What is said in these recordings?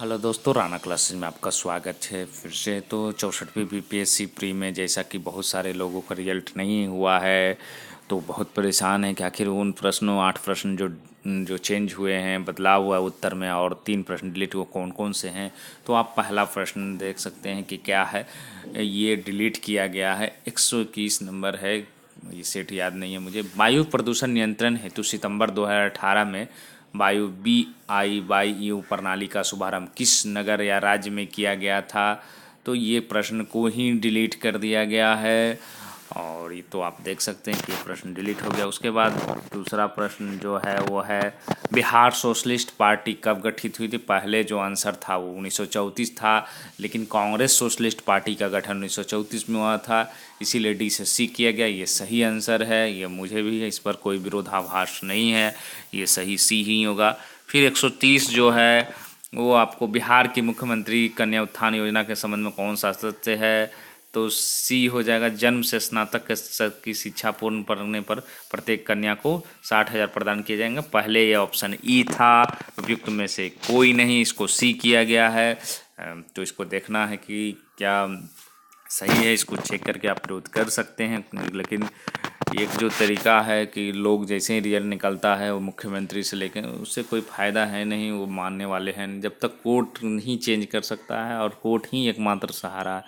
hello दोस्तों Rana classes में आपका स्वागत है फिर से तो चौसठवीं सी प्री में जैसा कि बहुत सारे लोगों का रिजल्ट नहीं हुआ है तो बहुत परेशान है कि आखिर उन प्रश्नों आठ प्रश्न जो जो चेंज हुए हैं बदलाव हुआ उत्तर में और तीन प्रश्न डिलीट वो कौन कौन से हैं तो आप पहला प्रश्न देख सकते हैं कि क्या है ये डिलीट किया गया है एक सौ इक्कीस नंबर है ये सेठ याद नहीं है मुझे वायु प्रदूषण नियंत्रण हेतु सितंबर 2018 में वायु बी आई वाई यू प्रणाली का शुभारंभ किस नगर या राज्य में किया गया था तो ये प्रश्न को ही डिलीट कर दिया गया है और ये तो आप देख सकते हैं कि प्रश्न डिलीट हो गया उसके बाद दूसरा प्रश्न जो है वो है बिहार सोशलिस्ट पार्टी कब गठित हुई थी पहले जो आंसर था वो उन्नीस था लेकिन कांग्रेस सोशलिस्ट पार्टी का गठन उन्नीस में हुआ था इसीलिए डी से सी किया गया ये सही आंसर है ये मुझे भी है इस पर कोई विरोधाभास नहीं है ये सही सी ही होगा फिर एक जो है वो आपको बिहार की मुख्यमंत्री कन्या उत्थान योजना के संबंध में कौन सा सत्य है तो सी हो जाएगा जन्म से स्नातक की शिक्षा पूर्ण करने पर प्रत्येक कन्या को साठ हज़ार प्रदान किए जाएंगे पहले ये ऑप्शन ई था उपयुक्त में से कोई नहीं इसको सी किया गया है तो इसको देखना है कि क्या सही है इसको चेक करके आप विरोध कर सकते हैं लेकिन एक जो तरीका है कि लोग जैसे ही रिजल्ट निकलता है वो मुख्यमंत्री से लेकर उससे कोई फ़ायदा है नहीं वो मानने वाले हैं जब तक कोर्ट नहीं चेंज कर सकता है और कोर्ट ही एकमात्र सहारा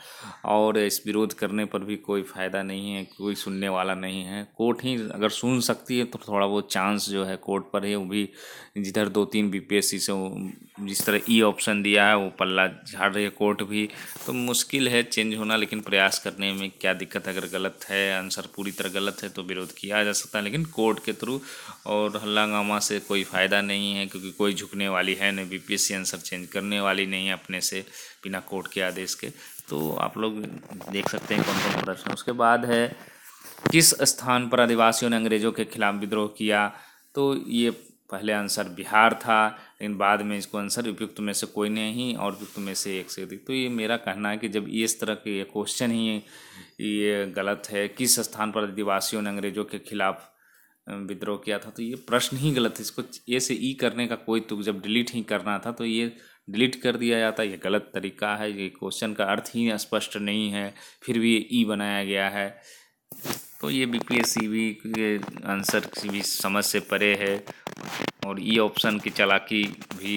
और इस विरोध करने पर भी कोई फ़ायदा नहीं है कोई सुनने वाला नहीं है कोर्ट ही अगर सुन सकती है तो थोड़ा बहुत चांस जो है कोर्ट पर है वो भी जिधर दो तीन बी से जिस तरह ई e ऑप्शन दिया है वो पल्ला झाड़ रही है कोर्ट भी तो मुश्किल है चेंज होना लेकिन प्रयास करने में क्या दिक्कत अगर गलत है आंसर पूरी तरह गलत है तो विरोध किया जा सकता है लेकिन कोर्ट के थ्रू और हल्लागामा से कोई फ़ायदा नहीं है क्योंकि कोई झुकने वाली है नहीं बी पी आंसर चेंज करने वाली नहीं है अपने से बिना कोर्ट के आदेश के तो आप लोग देख सकते हैं कौन कौन प्रश्न उसके बाद है किस स्थान पर आदिवासियों ने अंग्रेज़ों के खिलाफ विद्रोह किया तो ये पहले आंसर बिहार था लेकिन बाद में इसको आंसर उपयुक्त में से कोई नहीं और उपयुक्त में से एक से अधिक तो ये मेरा कहना है कि जब इस तरह के ये क्वेश्चन ही ये गलत है किस स्थान पर आदिवासियों ने अंग्रेजों के खिलाफ विद्रोह किया था तो ये प्रश्न ही गलत है इसको ए से ई करने का कोई तुक जब डिलीट ही करना था तो ये डिलीट कर दिया जाता है ये गलत तरीका है ये क्वेश्चन का अर्थ ही स्पष्ट नहीं है फिर भी ये ई बनाया गया है तो ये बी पी एस सी भी आंसर की भी समझ से परे है और ई e ऑप्शन की चालाकी भी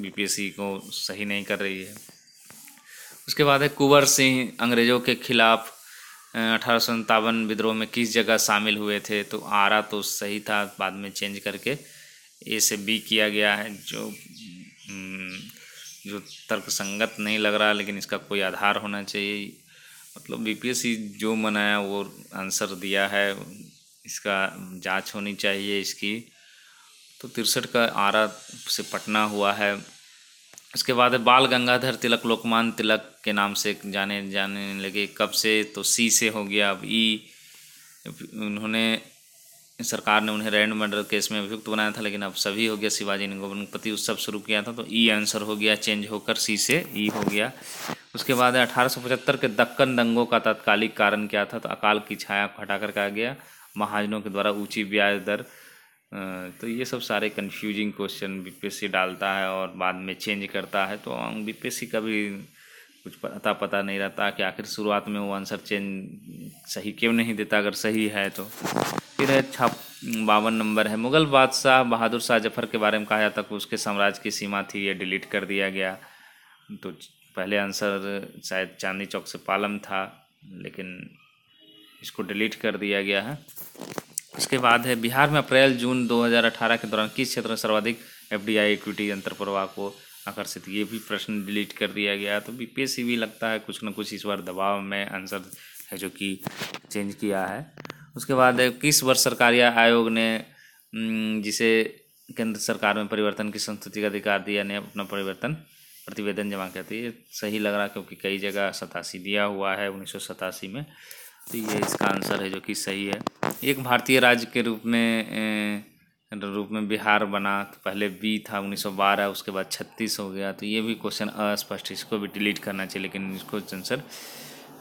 बीपीएससी को सही नहीं कर रही है उसके बाद है कुंवर सिंह अंग्रेज़ों के खिलाफ अठारह विद्रोह में किस जगह शामिल हुए थे तो आरा तो सही था बाद में चेंज करके ए से बी किया गया है जो हम्म, जो तर्कसंगत नहीं लग रहा लेकिन इसका कोई आधार होना चाहिए मतलब बीपीएससी जो मनाया वो आंसर दिया है इसका जांच होनी चाहिए इसकी तो तिरसठ का आरा से पटना हुआ है उसके बाद बाल गंगाधर तिलक लोकमान तिलक के नाम से जाने जाने लगे कब से तो सी से हो गया अब ई उन्होंने सरकार ने उन्हें रैंड मर्डर केस में अभियुक्त बनाया था लेकिन अब सभी हो गया शिवाजी ने गोवनपति उत्सव शुरू किया था तो ई आंसर हो गया चेंज होकर सी से ई हो गया उसके बाद अठारह के दक्कन दंगों का तात्कालिक कारण क्या था तो अकाल की छाया को हटा कर कहा गया महाजनों के द्वारा ऊंची ब्याज दर तो ये सब सारे कन्फ्यूजिंग क्वेश्चन बीपीएससी डालता है और बाद में चेंज करता है तो हम बीपीएससी का भी कुछ पता पता नहीं रहता कि आखिर शुरुआत में वो आंसर चेंज सही क्यों नहीं देता अगर सही है तो फिर है छाप बावन नंबर है मुग़ल बादशाह बहादुर शाह जफर के बारे में कहा जाता कि उसके साम्राज्य की सीमा थी ये डिलीट कर दिया गया तो पहले आंसर शायद चांदनी चौक से पालम था लेकिन इसको डिलीट कर दिया गया है उसके बाद है बिहार में अप्रैल जून 2018 के दौरान किस क्षेत्र में सर्वाधिक आई इक्विटी अंतर प्रवाह को आकर्षित ये भी प्रश्न डिलीट कर दिया गया तो बी पी भी लगता है कुछ ना कुछ इस बार दबाव में आंसर है जो कि चेंज किया है उसके बाद किस वर्ष सरकारी आयोग ने जिसे केंद्र सरकार में परिवर्तन की संस्तुति का अधिकार दिया ने अपना परिवर्तन प्रतिवेदन जमा किया था तो ये सही लग रहा क्योंकि कई जगह सतासी दिया हुआ है उन्नीस में तो ये इसका आंसर है जो कि सही है एक भारतीय राज्य के रूप में रूप में बिहार बना तो पहले बी था 1912 उसके बाद 36 हो गया तो ये भी क्वेश्चन अस्पष्ट इसको भी डिलीट करना चाहिए लेकिन इसको आंसर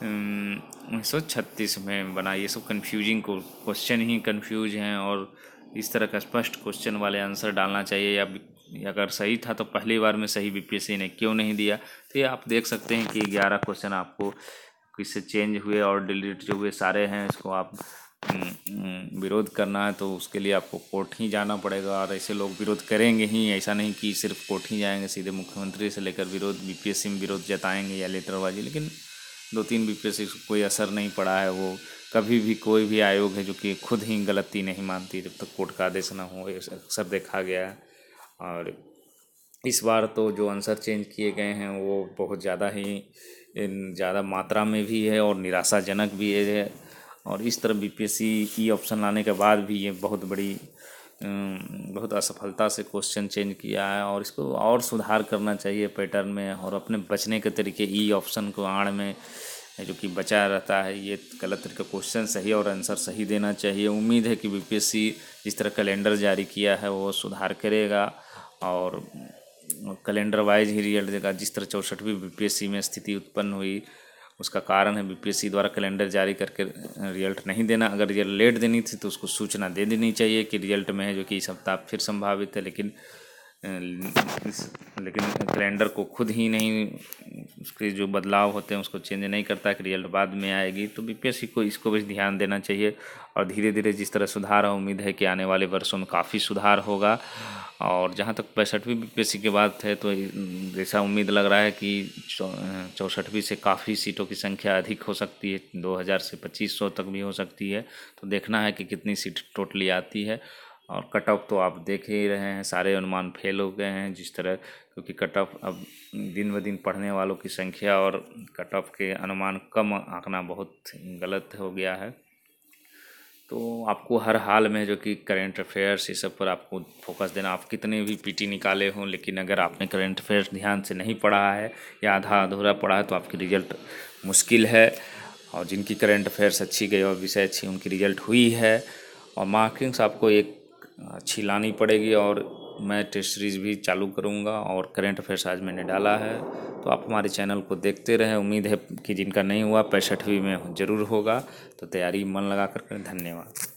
उन्नीस में बना ये सब कन्फ्यूजिंग क्वेश्चन ही कन्फ्यूज हैं और इस तरह का स्पष्ट क्वेश्चन वाले आंसर डालना चाहिए या अगर सही था तो पहली बार में सही बीपीएससी ने क्यों नहीं दिया तो ये आप देख सकते हैं कि ग्यारह क्वेश्चन आपको किससे चेंज हुए और डिलीट जो हुए सारे हैं इसको आप हम्म, विरोध करना है तो उसके लिए आपको कोर्ट ही जाना पड़ेगा और ऐसे लोग विरोध करेंगे ही ऐसा नहीं कि सिर्फ कोर्ट ही जाएंगे सीधे मुख्यमंत्री से लेकर विरोध बीपीएससी में विरोध जताएंगे या लेटरबाजी लेकिन दो तीन बीपीएससी को कोई असर नहीं पड़ा है वो कभी भी कोई भी आयोग है जो कि खुद ही गलती नहीं मानती जब तक तो कोर्ट का आदेश ना हो अक्सर देखा गया है और इस बार तो जो आंसर चेंज किए गए हैं वो बहुत ज़्यादा ही ज़्यादा मात्रा में भी है और निराशाजनक भी है और इस तरह बीपीएससी ई ऑप्शन लाने के बाद भी ये बहुत बड़ी बहुत असफलता से क्वेश्चन चेंज किया है और इसको और सुधार करना चाहिए पैटर्न में और अपने बचने के तरीके ई e ऑप्शन को आड़ में जो कि बचा रहता है ये गलत तरीके क्वेश्चन सही और आंसर सही देना चाहिए उम्मीद है कि बीपीएससी जिस तरह कैलेंडर जारी किया है वो सुधार करेगा और कैलेंडर वाइज ही रिजल्ट देगा जिस तरह चौंसठवीं बीपीएससी में स्थिति उत्पन्न हुई उसका कारण है बीपीएससी द्वारा कैलेंडर जारी करके रिजल्ट नहीं देना अगर रिजल्ट लेट देनी थी तो उसको सूचना दे देनी चाहिए कि रिजल्ट में है जो कि इस हफ्ता फिर संभावित है लेकिन लेकिन कैलेंडर को खुद ही नहीं उसके जो बदलाव होते हैं उसको चेंज नहीं करता है कि रिजल्ट बाद में आएगी तो बीपीएससी को इसको भी ध्यान देना चाहिए और धीरे धीरे जिस तरह सुधार है उम्मीद है कि आने वाले वर्षों में काफ़ी सुधार होगा और जहाँ तक पैंसठवीं बीपीएससी की बात है तो जैसा उम्मीद लग रहा है कि चौंसठवीं से काफ़ी सीटों की संख्या अधिक हो सकती है दो से पच्चीस तक भी हो सकती है तो देखना है कि कितनी सीट टोटली आती है और कट ऑफ तो आप देख ही रहे हैं सारे अनुमान फेल हो गए हैं जिस तरह क्योंकि कट ऑफ अब दिन ब दिन पढ़ने वालों की संख्या और कट ऑफ के अनुमान कम आंकना बहुत गलत हो गया है तो आपको हर हाल में जो कि करेंट अफेयर्स ये सब पर आपको फोकस देना आप कितने भी पीटी निकाले हों लेकिन अगर आपने करेंट अफेयर्स ध्यान से नहीं पढ़ा है या आधा अधूरा पढ़ा है तो आपकी रिजल्ट मुश्किल है और जिनकी करेंट अफेयर्स अच्छी गई और विषय अच्छी उनकी रिजल्ट हुई है और मार्किंग्स आपको एक अच्छी लानी पड़ेगी और मैं टेस्ट सीरीज़ भी चालू करूँगा और करेंट अफेयर्स आज मैंने डाला है तो आप हमारे चैनल को देखते रहें उम्मीद है कि जिनका नहीं हुआ पैंसठवीं में ज़रूर होगा तो तैयारी मन लगा कर करें धन्यवाद